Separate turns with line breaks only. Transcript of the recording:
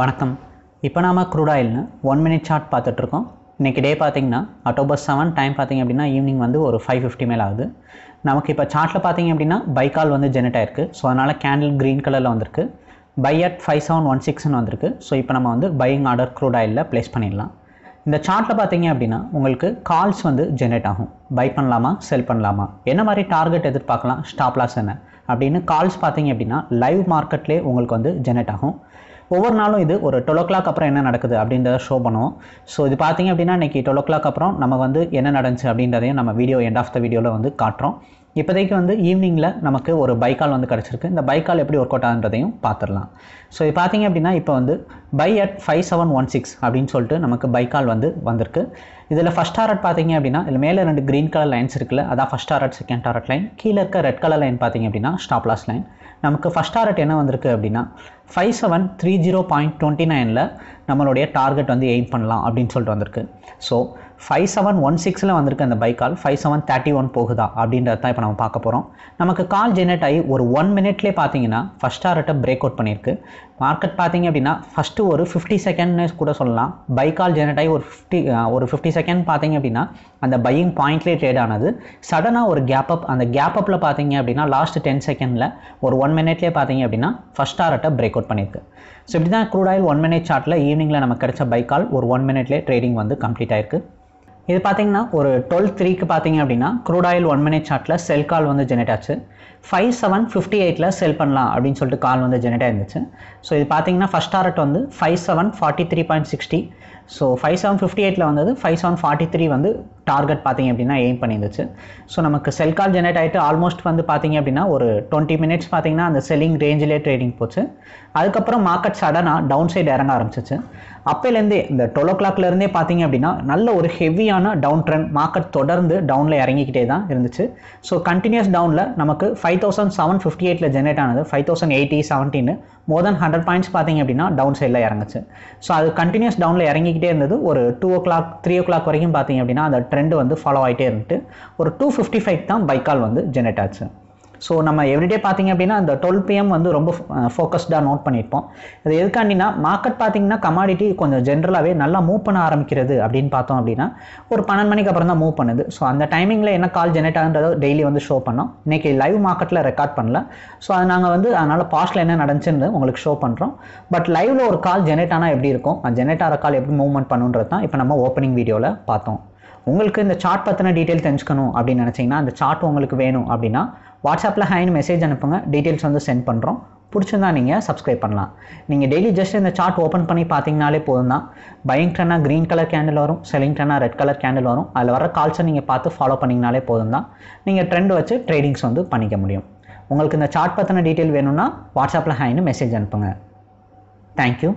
வணக்கம் இப்போ நாம் க்ரூட் ஆயில்னு ஒன் மினிட் சார்ட் பார்த்துட்ருக்கோம் இன்றைக்கி டே பார்த்திங்கன்னா அக்டோபர் செவன் டைம் பார்த்திங்க அப்படின்னா ஈவினிங் வந்து ஒரு ஃபைவ் ஃபிஃப்டி மேல் ஆகுது நமக்கு இப்போ சார்ட்டில் பார்த்திங்க அப்படின்னா பைக்கால் வந்து ஜெனரேட் ஆயிருக்கு ஸோ அதனால் கேண்டில் க்ரீன் கலரில் வந்திருக்கு buy at five seven one சிக்ஸ்னு வந்திருக்கு ஸோ இப்போ நம்ம வந்து பையிங் ஆர்டர் க்ரூட் ஆயிலில் ப்ளேஸ் பண்ணிடலாம் இந்த சார்ட்டில் பார்த்தீங்க அப்படின்னா உங்களுக்கு கால்ஸ் வந்து ஜென்ரேட் ஆகும் பை பண்ணலாமா செல் பண்ணலாமா என்ன மாதிரி டார்கெட் எதிர்பார்க்கலாம் ஸ்டாப்லாஸ் என்ன அப்படின்னு கால்ஸ் பார்த்தீங்க அப்படின்னா லைவ் மார்க்கெட்லேயே உங்களுக்கு வந்து ஜென்ரேட் ஆகும் ஒவ்வொரு நாளும் இது ஒரு டுவெல் ஓ கிளாக் அப்புறம் என்ன நடக்குது அப்படின்றத ஷோ பண்ணுவோம் ஸோ இது பார்த்தீங்க அப்படின்னா இன்றைக்கி டுவெல் ஓ கிளாக் அப்புறம் நம்ம வந்து என்ன நடந்துச்சு அப்படின்றதையும் நம்ம வீடியோ எண்ட் ஆஃப் த வீடியோவில் வந்து காட்டுறோம் இப்போதைக்கு வந்து ஈவினிங்கில் நமக்கு ஒரு பைக்கால் வந்து கிடச்சிருக்கு இந்த பைக்கால் எப்படி ஒர்க் அவுட் ஆகுன்றதையும் பார்த்துடலாம் ஸோ இது பார்த்தீங்க அப்படின்னா இப்போ வந்து buy at five seven one six அப்படின்னு சொல்லிட்டு நமக்கு பைக்கால் வந்து வந்திருக்கு இதில் ஃபஸ்ட் டாரட் பார்த்தீங்க அப்படின்னா இதில் மேலே ரெண்டு க்ரீன் கலர் லைன்ஸ் இருக்குல்ல அதான் first target second target line கீழே இருக்க ரெட் கலர் லைன் பார்த்தீங்க அப்படின்னா ஸ்டாப்லாஸ் லைன் நமக்கு ஃபஸ்ட் டாரட் என்ன வந்திருக்கு அப்படின்னா five seven three zero point twenty நைனில் நம்மளுடைய டார்கெட் வந்து எய்ம் பண்ணலாம் அப்படின்னு சொல்லிட்டு வந்திருக்கு ஸோ ஃபைவ் செவன் ஒன் சிக்ஸில் வந்திருக்கு அந்த buy call five seven thirty one போகுதா அப்படின்றது தான் இப்போ நம்ம பார்க்க போகிறோம் நமக்கு கால் ஜெனரேட் ஆகி ஒரு ஒன் மினிட்லேயே பார்த்தீங்கன்னா ஃபஸ்ட் டார்கெட்டை பிரேக் அவுட் பண்ணியிருக்கு மார்க்கெட் பார்த்தீங்க அப்படின்னா ஃபஸ்ட்டு ஒரு ஃபிஃப்டி செகண்ட்னு கூட சொல்லலாம் பை கால் ஜெனரேட் ஆகி ஒரு ஃபிஃப்டி ஒரு ஃபிஃப்டி செகண்ட் பார்த்தீங்க அப்படின்னா அந்த பையிங் பாயிண்ட்லேயே ட்ரேட் ஆனது சடனாக ஒரு கேப் அப் அந்த கேப் அப்பில் பார்த்தீங்க அப்படின்னா லாஸ்ட் டென் செகண்டில் ஒரு ஒன் மினிட்லேயே பார்த்தீங்க அப்படின்னா ஃபஸ்ட் டார்கெட்டை பிரேக் பிரேக் அவுட் பண்ணியிருக்கு ஸோ இப்படி தான் க்ரூட் ஆயில் ஒன் மினிட் சார்ட்டில் ஈவினிங்கில் நமக்கு கிடைச்ச பைக்கால் ஒரு ஒன் மினிட்லேயே ட்ரேடிங் வந்து கம்ப்ளீட் ஆயிருக்கு இது பார்த்தீங்கன்னா ஒரு டுவெல் த்ரீக்கு பார்த்தீங்க அப்படின்னா க்ரூட் ஆயில் ஒன் மினிட் சார்ட்டில் செல் கால் வந்து ஜெனரேட் ஆச்சு ஃபைவ் செவன் ஃபிஃப்டி எயிட்டில் செல் பண்ணலாம் அப்படின்னு சொல்லிட்டு கால் வந்து ஜெனரேட் ஆயிருந்துச்சு ஸோ இது பார்த்தீங்கன்னா ஃபஸ்ட் டாரட் வந்து five seven forty three point sixty so five seven fifty எயிட்டில் வந்தது ஃபைவ் செவன் ஃபார்ட்டி த்ரீ வந்து டார்கெட் பார்த்தீங்க அப்படின்னா எய்ம் பண்ணியிருந்துச்சு ஸோ நமக்கு செல் கால் ஜெனரேட் ஆகிட்டு ஆல்மோஸ்ட் வந்து பார்த்தீங்க அப்படின்னா ஒரு டுவெண்ட்டி மினிட்ஸ் பார்த்தீங்கன்னா அந்த செல்லிங் ரேஞ்சிலே ட்ரேடிங் போச்சு அதுக்கப்புறம் மார்க்கெட் சடனாக டவுன் சைடு இறங்க ஆரம்பிச்சிச்சு அப்போலேருந்தே இந்த டுவெல் ஓ கிளாக்லேருந்தே பார்த்தீங்க அப்படின்னா நல்ல ஒரு ஹெவியான கண்டினியூஸான டவுன் ட்ரெண்ட் மார்க்கெட் தொடர்ந்து டவுனில் இறங்கிக்கிட்டே தான் இருந்துச்சு ஸோ கண்டினியூஸ் டவுனில் நமக்கு ஃபைவ் தௌசண்ட் செவன் ஃபிஃப்டி எயிட்டில் ஜென்ரேட் ஆனது ஃபைவ் தௌசண்ட் எயிட்டி செவன்ட்டின்னு மோர் தென் ஹண்ட்ரட் பாயிண்ட்ஸ் பார்த்தீங்க அப்படின்னா டவுன் சைடில் இறங்குச்சு ஸோ அது கண்டினியூஸ் டவுனில் இறங்கிக்கிட்டே இருந்தது ஒரு two o'clock three o'clock வரைக்கும் பார்த்தீங்க அப்படின்னா அந்த ட்ரெண்ட் வந்து ஃபாலோ ஆகிட்டே இருந்துட்டு ஒரு டூ ஃபிஃப்டி ஃபைவ் தான் பைக்கால் வந்து ஜென்ரேட் ஆச்சு ஸோ நம்ம எவ்ரிடே பார்த்திங்க அப்படின்னா அந்த டுவெல் பிஎம் வந்து ரொம்ப ஃபோக்கஸ்டாக நோட் பண்ணியிருப்போம் இது எதுக்காண்டினா மார்க்கெட் பார்த்திங்கன்னா கமாடிட்டி கொஞ்சம் ஜென்ரலாகவே நல்லா மூவ் பண்ண ஆரம்பிக்கிறது அப்படின்னு பார்த்தோம் அப்படின்னா ஒரு பன்னெண்டு மணிக்கு அப்புறம் தான் மூவ் பண்ணுது ஸோ அந்த டைமிங்கில் என்ன கால் ஜெனரேட் ஆகுன்றதோ டெய்லி வந்து ஷோ பண்ணோம் இன்றைக்கி லைவ் மார்க்கெட்டில் ரெக்கார்ட் பண்ணல ஸோ அது நாங்கள் வந்து அதனால் பாஸ்ட்டில் என்ன நடந்துச்சுன்னு உங்களுக்கு ஷோ பண்ணுறோம் பட் லைவில் ஒரு கால் ஜெனரேட் ஆனால் எப்படி இருக்கும் அந்த ஜெனரேட் ஆகிற கால் எப்படி மூவ்மெண்ட் பண்ணுன்றது தான் இப்போ நம்ம ஓப்பனிங் வீடியோவில் பார்த்தோம் உங்களுக்கு இந்த சார்ட் பற்றின டீட்டெயில் தெரிஞ்சுக்கணும் அப்படின்னு நினச்சிங்கன்னா அந்த சார்ட் உங்களுக்கு வேணும் அப்படின்னா வாட்ஸ்அப்பில் ஹைன்னு மெசேஜ் அனுப்புங்க டீட்டெயில்ஸ் வந்து சென்ட் பண்ணுறோம் பிடிச்சிருந்தா நீங்கள் சப்ஸ்கிரைப் பண்ணலாம் நீங்கள் டெய்லி ஜஸ்ட் இந்த சார்ட் ஓப்பன் பண்ணி பார்த்தீங்கனாலே போதும் தான் பையிங் ட்ரெண்டாக க்ரீன் கலர் கேண்டில் வரும் செல்லிங் ட்ரெண்டாக ரெட் கலர் கேண்டில் வரும் அதில் வர கால்ஸை நீங்கள் பார்த்து ஃபாலோ பண்ணிங்கனாலே போதும் தான் நீங்கள் ட்ரெண்ட் வச்சு ட்ரேடிங்ஸ் வந்து பண்ணிக்க முடியும் உங்களுக்கு இந்த சார்ட் பற்றின டீட்டெயில் வேணும்னா வாட்ஸ்அப்பில் ஹைன்னு மெசேஜ் அனுப்புங்க தேங்க்யூ